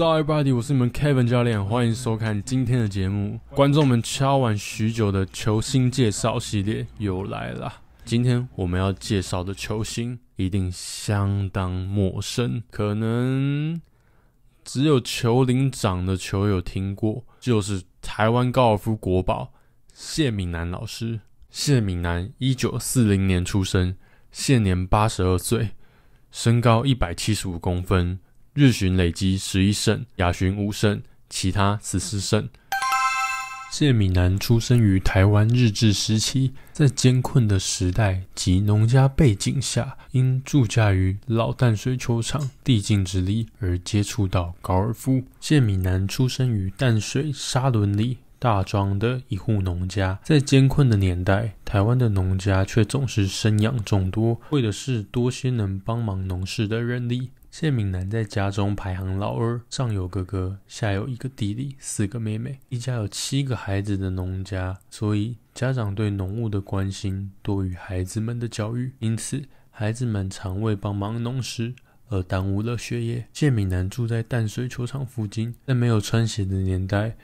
Hi, everybody！我是你们 Kevin 教练，欢迎收看今天的节目。观众们敲完许久的球星介绍系列又来了。今天我们要介绍的球星一定相当陌生，可能只有球龄长的球友听过。就是台湾高尔夫国宝谢敏南老师。谢敏南，一九四零年出生，现年八十二岁，身高一百七十五公分。日巡累积十一胜，亚巡五胜，其他十四胜。谢敏南出生于台湾日治时期，在艰困的时代及农家背景下，因住家于老淡水球场地境之里而接触到高尔夫。谢敏南出生于淡水沙仑里大庄的一户农家，在艰困的年代，台湾的农家却总是生养众多，为的是多些能帮忙农事的人力。谢敏南在家中排行老二，上有哥哥，下有一个弟弟，四个妹妹。一家有七个孩子的农家，所以家长对农务的关心多于孩子们的教育，因此孩子们常为帮忙农事而耽误了学业。谢敏南住在淡水球场附近，在没有穿鞋的年代。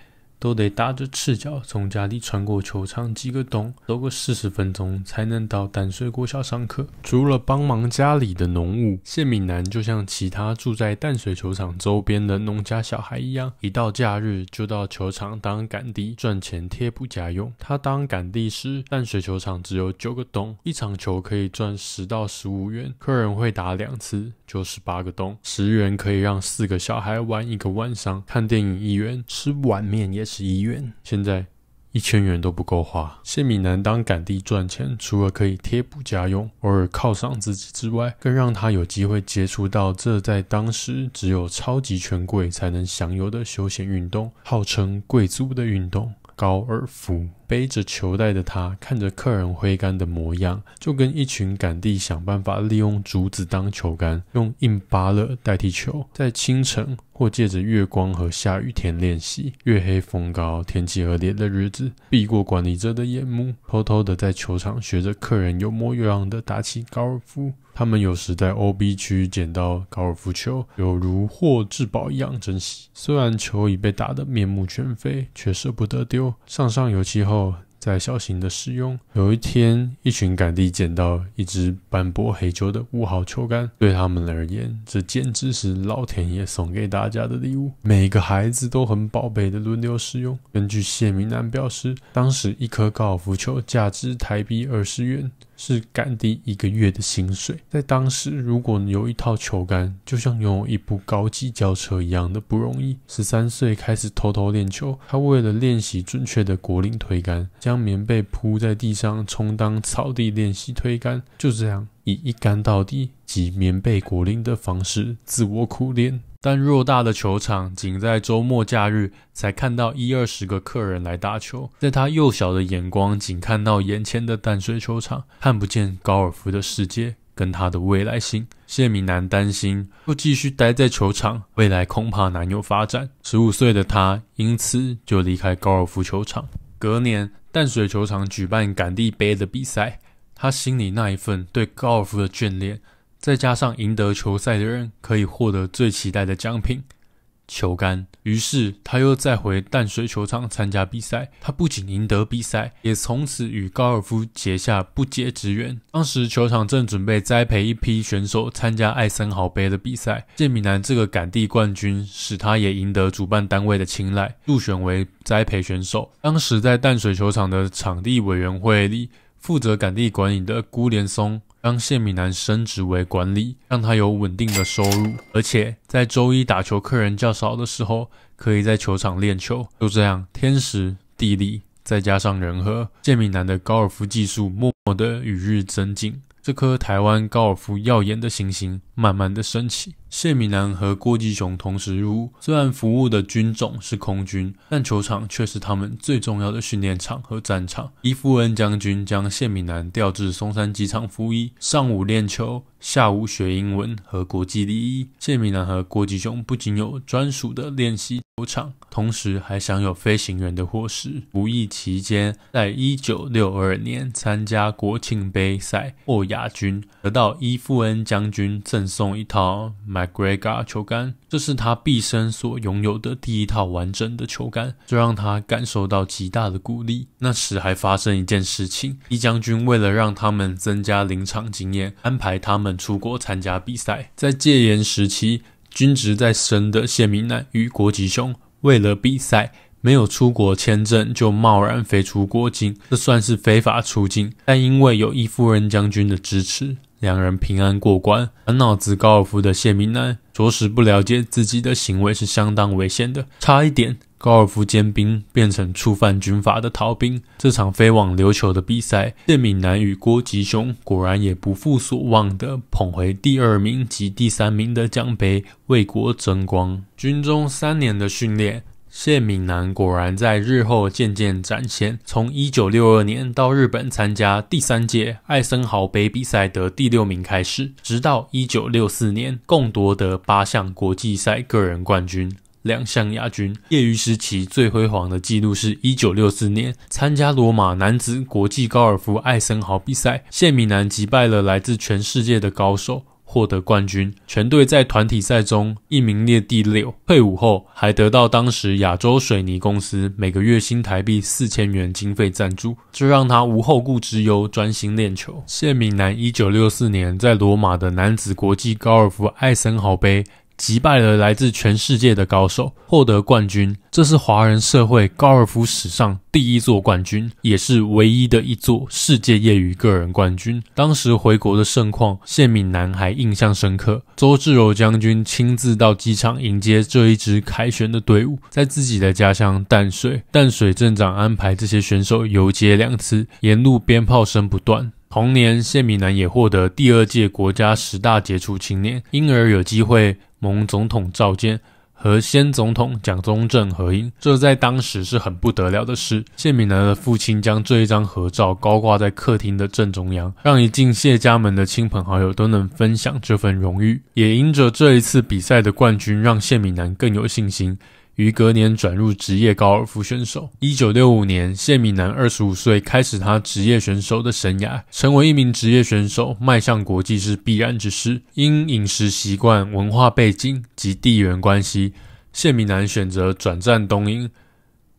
都得打着赤脚从家里穿过球场几个洞，走个四十分钟才能到淡水国小上课。除了帮忙家里的农务，谢敏南就像其他住在淡水球场周边的农家小孩一样，一到假日就到球场当赶地赚钱贴补家用。他当赶地时，淡水球场只有九个洞，一场球可以赚十到十五元，客人会打两次。就是八个洞，十元可以让四个小孩玩一个晚上；看电影一元，吃碗面也是一元。现在一千元都不够花。谢敏南当赶地赚钱，除了可以贴补家用，偶尔犒赏自己之外，更让他有机会接触到这在当时只有超级权贵才能享有的休闲运动，号称贵族的运动。高尔夫背着球袋的他，看着客人挥杆的模样，就跟一群赶地想办法利用竹子当球杆，用硬巴乐代替球，在清晨或借着月光和下雨天练习。月黑风高、天气恶劣的日子，避过管理者的眼目，偷偷的在球场学着客人有模有样的打起高尔夫。他们有时在 OB 区捡到高尔夫球，有如获至宝一样珍惜。虽然球已被打得面目全非，却舍不得丢。上上油漆后，再小心的使用。有一天，一群赶地捡到一支斑驳黑旧的五号球杆，对他们而言，这简直是老天爷送给大家的礼物。每个孩子都很宝贝的轮流使用。根据谢明南表示，当时一颗高尔夫球价值台币二十元。是杆弟一个月的薪水，在当时，如果有一套球杆，就像拥有一部高级轿车一样的不容易。十三岁开始偷偷练球，他为了练习准确的果岭推杆，将棉被铺在地上充当草地练习推杆，就这样以一杆到底及棉被果岭的方式自我苦练。但偌大的球场，仅在周末假日才看到一二十个客人来打球。在他幼小的眼光，仅看到眼前的淡水球场，看不见高尔夫的世界跟他的未来性。谢敏南担心，若继续待在球场，未来恐怕难有发展。十五岁的他，因此就离开高尔夫球场。隔年，淡水球场举办杆地杯的比赛，他心里那一份对高尔夫的眷恋。再加上赢得球赛的人可以获得最期待的奖品——球杆。于是他又再回淡水球场参加比赛。他不仅赢得比赛，也从此与高尔夫结下不解之缘。当时球场正准备栽培一批选手参加艾森豪杯的比赛，健美男这个杆地冠军使他也赢得主办单位的青睐，入选为栽培选手。当时在淡水球场的场地委员会里，负责杆地管理的辜连松。让谢敏男升职为管理，让他有稳定的收入，而且在周一打球客人较少的时候，可以在球场练球。就这样，天时地利再加上人和，谢敏男的高尔夫技术默默的与日增进，这颗台湾高尔夫耀眼的星星。慢慢的升起。谢敏南和郭继雄同时入伍，虽然服务的军种是空军，但球场却是他们最重要的训练场和战场。伊富恩将军将谢敏南调至松山机场服役，上午练球，下午学英文和国际礼仪。谢敏南和郭继雄不仅有专属的练习球场，同时还享有飞行员的伙食。服役期间，在1962年参加国庆杯赛获亚军，得到伊富恩将军赠。送一套 McGregor 球杆，这是他毕生所拥有的第一套完整的球杆，这让他感受到极大的鼓励。那时还发生一件事情，伊将军为了让他们增加临场经验，安排他们出国参加比赛。在戒严时期，军职在身的谢明男与国吉雄为了比赛，没有出国签证就贸然飞出国境，这算是非法出境，但因为有伊夫人将军的支持。两人平安过关，满脑子高尔夫的谢敏男着实不了解自己的行为是相当危险的，差一点高尔夫尖兵变成触犯军法的逃兵。这场飞往琉球的比赛，谢敏男与郭吉雄果然也不负所望的捧回第二名及第三名的奖杯，为国争光。军中三年的训练。谢敏南果然在日后渐渐展现。从一九六二年到日本参加第三届艾森豪杯比赛得第六名开始，直到一九六四年，共夺得八项国际赛个人冠军，两项亚军。业余时期最辉煌的记录是：一九六四年参加罗马男子国际高尔夫艾森豪比赛，谢敏南击败了来自全世界的高手。获得冠军，全队在团体赛中亦名列第六。退伍后，还得到当时亚洲水泥公司每个月新台币四千元经费赞助，这让他无后顾之忧，专心练球。谢敏南，一九六四年在罗马的男子国际高尔夫艾森豪杯。击败了来自全世界的高手，获得冠军，这是华人社会高尔夫史上第一座冠军，也是唯一的一座世界业余个人冠军。当时回国的盛况，谢敏南还印象深刻。周志柔将军亲自到机场迎接这一支凯旋的队伍，在自己的家乡淡水，淡水镇长安排这些选手游街两次，沿路鞭炮声不断。同年，谢敏南也获得第二届国家十大杰出青年，因而有机会。蒙总统赵见。和先总统蒋中正合影，这在当时是很不得了的事。谢敏南的父亲将这一张合照高挂在客厅的正中央，让一进谢家门的亲朋好友都能分享这份荣誉，也因着这一次比赛的冠军，让谢敏南更有信心。于隔年转入职业高尔夫选手。一九六五年，谢米南二十五岁，开始他职业选手的生涯，成为一名职业选手，迈向国际是必然之事。因饮食习惯、文化背景及地缘关系，谢米南选择转战东瀛。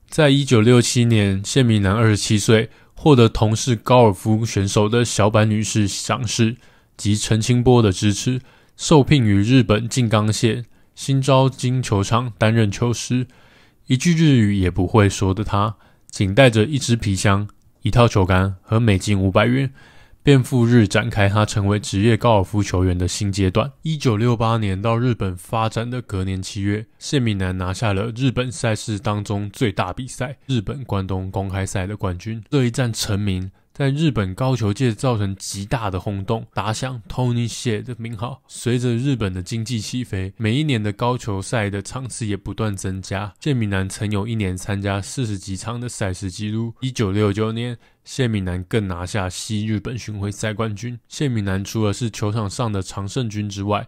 在一九六七年，谢米南二十七岁，获得同是高尔夫选手的小坂女士赏识及陈清波的支持，受聘于日本静冈县。新招金球场担任球师，一句日语也不会说的他，仅带着一只皮箱、一套球杆和美金五百元，便赴日展开他成为职业高尔夫球员的新阶段。一九六八年到日本发展的隔年七月，谢敏南拿下了日本赛事当中最大比赛——日本关东公开赛的冠军，这一战成名。在日本高球界造成极大的轰动，打响 Tony She 的名号。随着日本的经济起飞，每一年的高球赛的场次也不断增加。谢敏南曾有一年参加四十几场的赛事记录。一九六九年，谢敏南更拿下西日本巡回赛冠军。谢敏南除了是球场上的常胜军之外，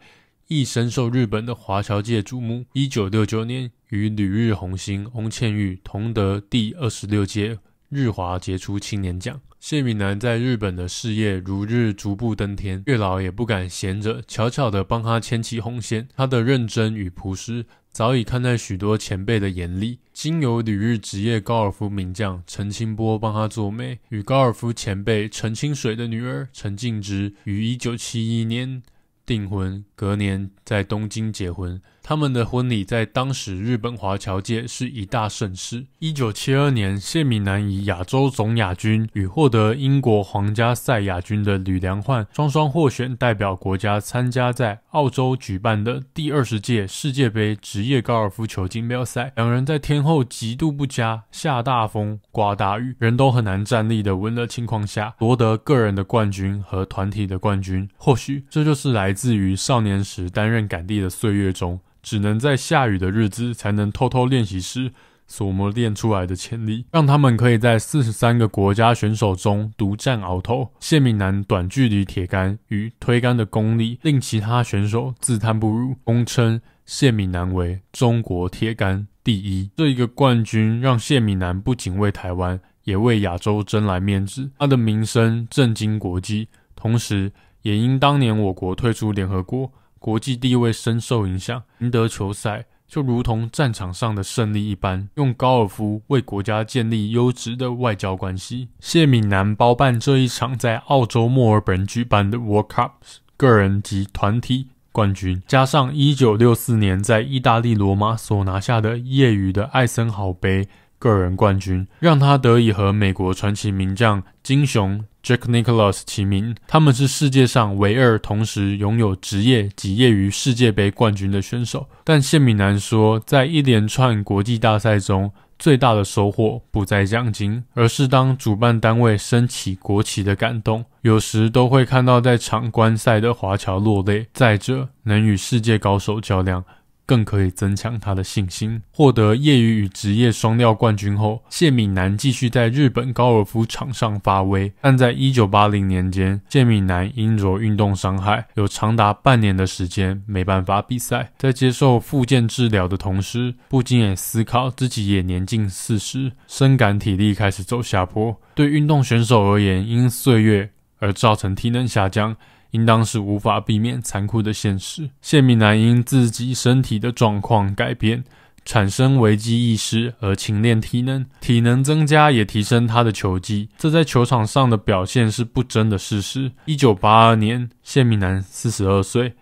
亦深受日本的华侨界瞩目。一九六九年，与旅日红、星翁倩玉同得第二十六届日华杰出青年奖。谢敏南在日本的事业如日逐步登天，月老也不敢闲着，悄悄地帮他牵起红线。他的认真与朴实早已看在许多前辈的眼里。经由旅日职业高尔夫名将陈清波帮他做媒，与高尔夫前辈陈清水的女儿陈静之于1971年订婚，隔年在东京结婚。他们的婚礼在当时日本华侨界是一大盛事。一九七二年，谢敏南以亚洲总亚军与获得英国皇家赛亚军的吕良焕双双获选代表国家参加在澳洲举办的第二十届世界杯职业高尔夫球锦标赛。两人在天后极度不佳、下大风、刮大雨、人都很难站立的温的情况下，夺得个人的冠军和团体的冠军。或许这就是来自于少年时担任杆地的岁月中。只能在下雨的日子才能偷偷练习时所磨练出来的潜力，让他们可以在四十三个国家选手中独占鳌头。谢敏南短距离铁杆与推杆的功力，令其他选手自叹不如。公称谢敏南为中国铁杆第一。这一个冠军让谢敏南不仅为台湾，也为亚洲争来面子。他的名声震惊国际，同时也因当年我国退出联合国。国际地位深受影响，赢得球赛就如同战场上的胜利一般，用高尔夫为国家建立优质的外交关系。谢敏南包办这一场在澳洲墨尔本举办的 World Cups 个人及团体冠军，加上一九六四年在意大利罗马所拿下的业余的艾森豪杯个人冠军，让他得以和美国传奇名将金雄。Jack Nicklaus 齐名，他们是世界上唯二同时拥有职业及业余世界杯冠军的选手。但谢敏南说，在一连串国际大赛中，最大的收获不在奖金，而是当主办单位升起国旗的感动。有时都会看到在场观赛的华侨落泪。再者，能与世界高手较量。更可以增强他的信心。获得业余与职业双料冠军后，谢敏南继续在日本高尔夫场上发威。但在1980年间，谢敏南因着运动伤害，有长达半年的时间没办法比赛。在接受复健治疗的同时，不禁也思考自己也年近四十，深感体力开始走下坡。对运动选手而言，因岁月而造成体能下降。应当是无法避免残酷的现实。谢米南因自己身体的状况改变，产生危机意识而勤练体能，体能增加也提升他的球技，这在球场上的表现是不争的事实。一九八二年，谢米南四十二岁，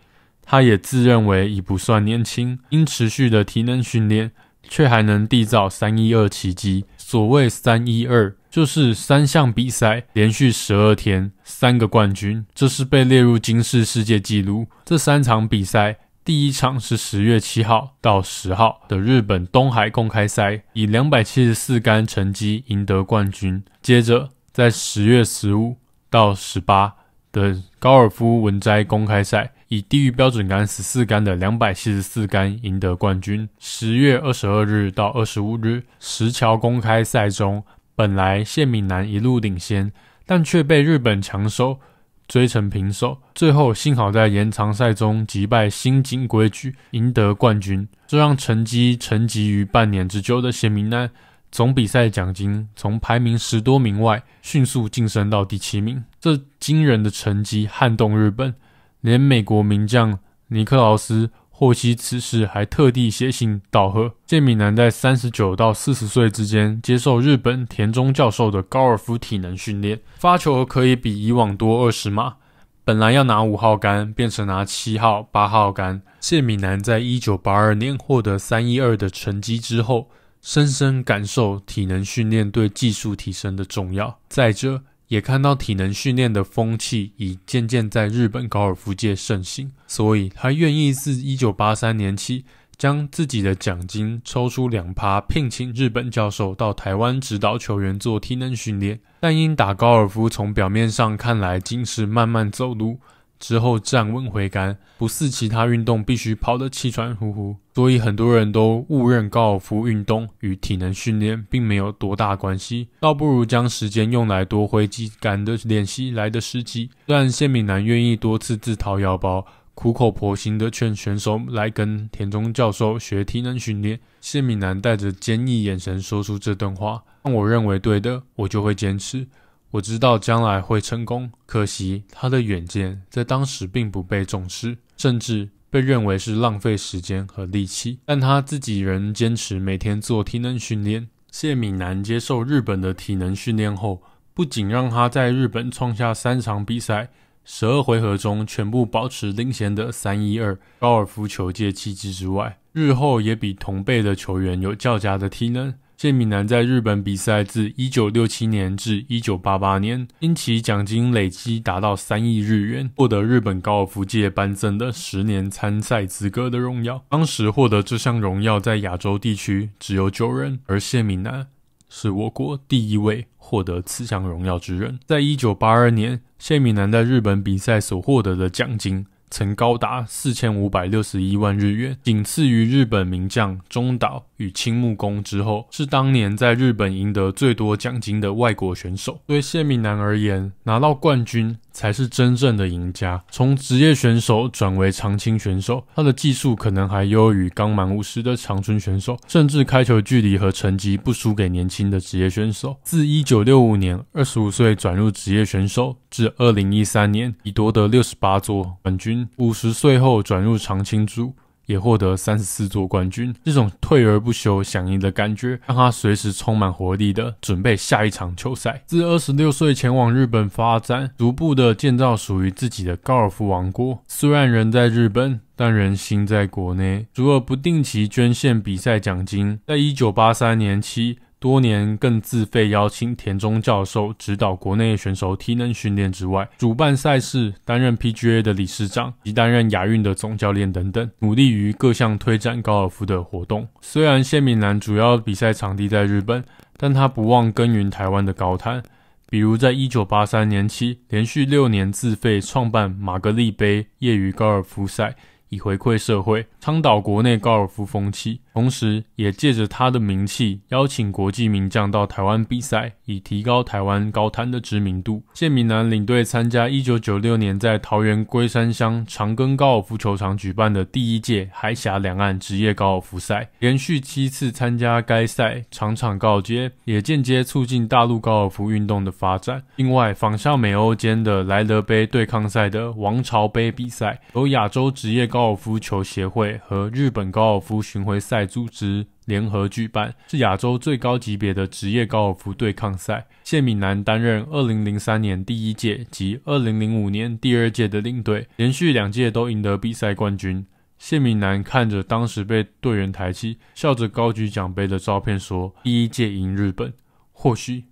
他也自认为已不算年轻，因持续的体能训练，却还能缔造三一二奇迹。所谓三一二。就是三项比赛连续十二天，三个冠军，这是被列入今世世界纪录。这三场比赛，第一场是十月七号到十号的日本东海公开赛，以两百七十四杆成绩赢得冠军。接着在十月十五到十八的高尔夫文摘公开赛，以低于标准杆十四杆的两百七十四杆赢得冠军。十月二十二日到二十五日石桥公开赛中。本来谢敏男一路领先，但却被日本强手追成平手。最后幸好在延长赛中击败新井规矩，赢得冠军。这让成绩沉寂于半年之久的谢敏男，总比赛奖金从排名十多名外迅速晋升到第七名。这惊人的成绩撼动日本，连美国名将尼克劳斯。获悉此事，还特地写信道贺。谢敏南在三十九到四十岁之间，接受日本田中教授的高尔夫体能训练，发球可以比以往多二十码。本来要拿五号杆，变成拿七号、八号杆。谢敏南在一九八二年获得三一二的成绩之后，深深感受体能训练对技术提升的重要。再者，也看到体能训练的风气已渐渐在日本高尔夫界盛行，所以他愿意自一九八三年起，将自己的奖金抽出两趴聘请日本教授到台湾指导球员做体能训练。但因打高尔夫，从表面上看来，竟是慢慢走路。之后站稳回杆，不似其他运动必须跑得气喘呼呼，所以很多人都误认高尔夫运动与体能训练并没有多大关系，倒不如将时间用来多挥击杆的练习来得实际。但谢敏男愿意多次自掏腰包，苦口婆心地劝选手来跟田中教授学体能训练。谢敏男带着坚毅眼神说出这段话：“让我认为对的，我就会坚持。”我知道将来会成功，可惜他的远见在当时并不被重视，甚至被认为是浪费时间和力气。但他自己仍坚持每天做体能训练。谢敏南接受日本的体能训练后，不仅让他在日本创下三场比赛十二回合中全部保持领先的三一二，高尔夫球界奇迹之外，日后也比同辈的球员有较佳的体能。谢敏南在日本比赛自一九六七年至一九八八年，因其奖金累积达到三亿日元，获得日本高尔夫界颁赠的十年参赛资格的荣耀。当时获得这项荣耀在亚洲地区只有九人，而谢敏南是我国第一位获得此项荣耀之人。在一九八二年，谢敏南在日本比赛所获得的奖金。曾高达四千五百六十一万日元，仅次于日本名将中岛与青木宫之后，是当年在日本赢得最多奖金的外国选手。对谢敏南而言，拿到冠军。才是真正的赢家。从职业选手转为常青选手，他的技术可能还优于刚满五十的长春选手，甚至开球距离和成绩不输给年轻的职业选手。自一九六五年二十五岁转入职业选手，至二零一三年已夺得六十八座冠军。五十岁后转入常青组。也获得三十四座冠军，这种退而不休、响应的感觉，让他随时充满活力的准备下一场球赛。自二十六岁前往日本发展，逐步的建造属于自己的高尔夫王国。虽然人在日本，但人心在国内。如果不定期捐献比赛奖金，在一九八三年期。多年更自费邀请田中教授指导国内选手体能训练之外，主办赛事、担任 PGA 的理事长及担任亚运的总教练等等，努力于各项推展高尔夫的活动。虽然谢明南主要比赛场地在日本，但他不忘耕耘台湾的高滩，比如在1983年期连续六年自费创办玛格丽杯业余高尔夫赛，以回馈社会，倡导国内高尔夫风气。同时，也借着他的名气，邀请国际名将到台湾比赛，以提高台湾高滩的知名度。谢敏南领队参加1996年在桃园龟山乡长庚高尔夫球场举办的第一届海峡两岸职业高尔夫赛，连续七次参加该赛，场场告捷，也间接促进大陆高尔夫运动的发展。另外，仿效美欧间的莱德杯对抗赛的王朝杯比赛，由亚洲职业高尔夫球协会和日本高尔夫巡回赛。组织联合举办是亚洲最高级别的职业高尔夫对抗赛。谢敏南担任2003年第一届及2005年第二届的领队，连续两届都赢得比赛冠军。谢敏南看着当时被队员抬起、笑着高举奖杯的照片，说：“第一届赢日本，或许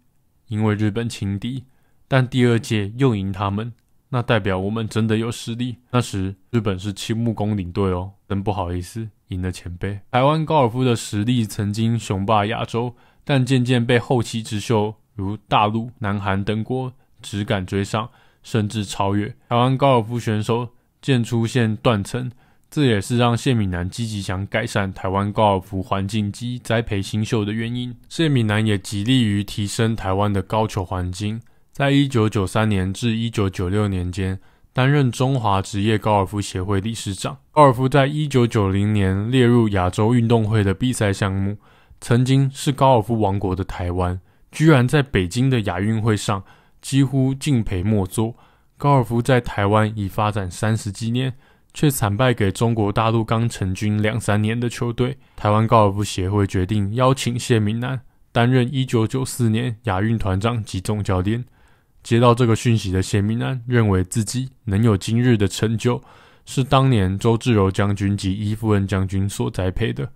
因为日本轻敌；但第二届又赢他们。”那代表我们真的有实力。那时日本是青木工领队哦，真不好意思，赢了前辈。台湾高尔夫的实力曾经雄霸亚洲，但渐渐被后起之秀如大陆、南韩等国只敢追上，甚至超越。台湾高尔夫选手渐出现断层，这也是让谢敏南积极想改善台湾高尔夫环境及栽培新秀的原因。谢敏南也极力于提升台湾的高球环境。在一九九三年至一九九六年间，担任中华职业高尔夫协会理事长。高尔夫在一九九零年列入亚洲运动会的比赛项目。曾经是高尔夫王国的台湾，居然在北京的亚运会上几乎敬陪末座。高尔夫在台湾已发展三十几年，却惨败给中国大陆刚成军两三年的球队。台湾高尔夫协会决定邀请谢明南担任一九九四年亚运团长及总教练。接到这个讯息的谢敏南认为自己能有今日的成就，是当年周志柔将军及伊夫人将军所栽培的。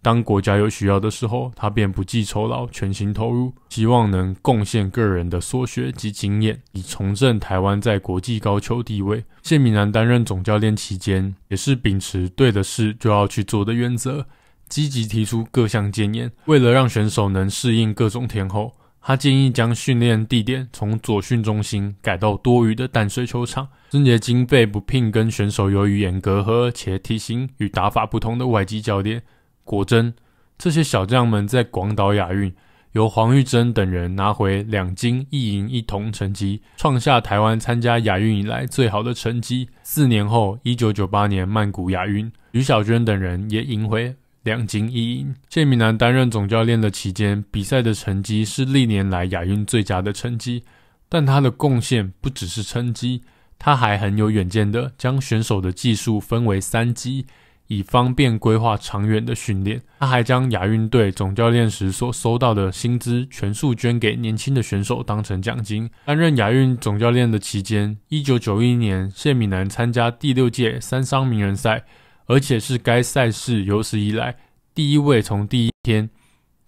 当国家有需要的时候，他便不计酬劳，全心投入，希望能贡献个人的所学及经验，以重振台湾在国际高球地位。谢敏南担任总教练期间，也是秉持对的事就要去做的原则，积极提出各项建言，为了让选手能适应各种天候。他建议将训练地点从左训中心改到多余的淡水球场，并且经费不聘跟选手由于严格和且体型与打法不同的外籍教练。果真，这些小将们在广岛亚运由黄玉珍等人拿回两金一银一铜成绩，创下台湾参加亚运以来最好的成绩。四年后，一九九八年曼谷亚运，于小娟等人也赢回。两金一银。谢敏南担任总教练的期间，比赛的成绩是历年来亚运最佳的成绩。但他的贡献不只是成绩，他还很有远见的将选手的技术分为三级，以方便规划长远的训练。他还将亚运队总教练时所收到的薪资全数捐给年轻的选手当成奖金。担任亚运总教练的期间，一九九一年，谢敏南参加第六届三商名人赛。而且是该赛事有史以来第一位从第一天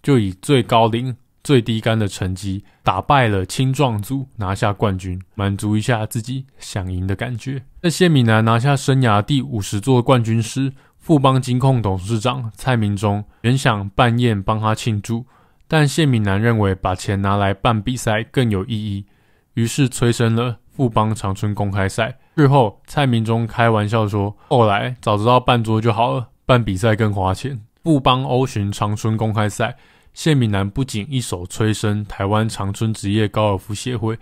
就以最高龄、最低杆的成绩打败了青壮组，拿下冠军，满足一下自己想赢的感觉。谢敏南拿下生涯第五十座冠军时，富邦金控董事长蔡明忠原想办宴帮他庆祝，但谢敏南认为把钱拿来办比赛更有意义，于是催生了富邦长春公开赛。最后，蔡明忠开玩笑说：“后来早知道办桌就好了，办比赛更花钱。”富邦欧巡长春公开赛，谢敏男不仅一手催生台湾长春职业高尔夫协会，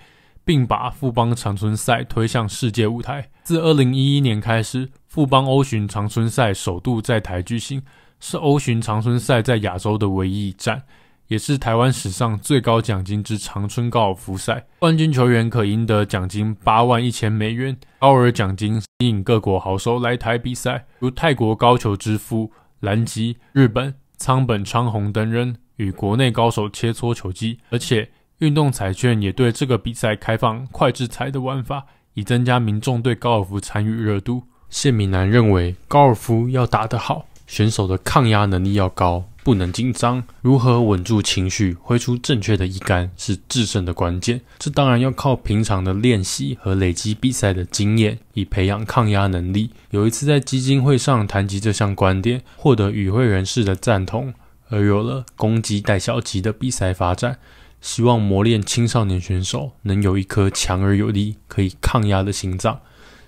并把富邦长春赛推向世界舞台。自二零一一年开始，富邦欧巡长春赛首度在台举行，是欧巡长春赛在亚洲的唯一一站。也是台湾史上最高奖金之长春高尔夫赛冠军球员可赢得奖金八万一千美元。高尔奖金吸引各国好手来台比赛，如泰国高球之父兰吉、日本仓本昌宏等人与国内高手切磋球技。而且，运动彩券也对这个比赛开放快制彩的玩法，以增加民众对高尔夫参与热度。谢敏南认为，高尔夫要打得好，选手的抗压能力要高。不能紧张，如何稳住情绪，挥出正确的一杆是制胜的关键。这当然要靠平常的练习和累积比赛的经验，以培养抗压能力。有一次在基金会上谈及这项观点，获得与会人士的赞同。而有了攻击带小吉的比赛发展，希望磨练青少年选手能有一颗强而有力、可以抗压的心脏。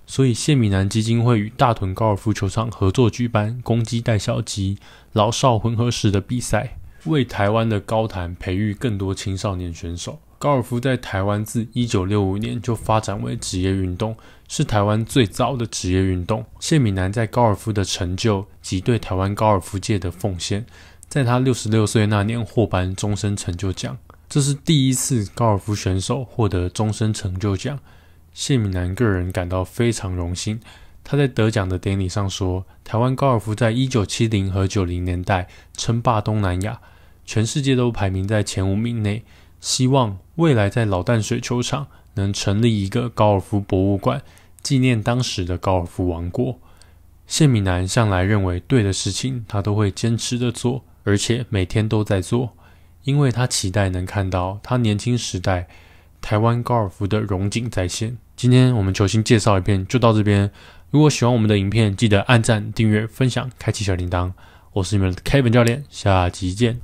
所以，谢敏南基金会与大屯高尔夫球场合作举办公鸡带小鸡、老少混合式的比赛，为台湾的高坛培育更多青少年选手。高尔夫在台湾自一九六五年就发展为职业运动，是台湾最早的职业运动。谢敏南在高尔夫的成就及对台湾高尔夫界的奉献，在他六十六岁那年获颁终身成就奖，这是第一次高尔夫选手获得终身成就奖。谢敏南个人感到非常荣幸。他在得奖的典礼上说：“台湾高尔夫在一九七零和九零年代称霸东南亚，全世界都排名在前五名内。希望未来在老淡水球场能成立一个高尔夫博物馆，纪念当时的高尔夫王国。”谢敏南向来认为对的事情，他都会坚持的做，而且每天都在做，因为他期待能看到他年轻时代台湾高尔夫的荣景再现。今天我们球星介绍一片就到这边。如果喜欢我们的影片，记得按赞、订阅、分享、开启小铃铛。我是你们的 i 本教练，下集见。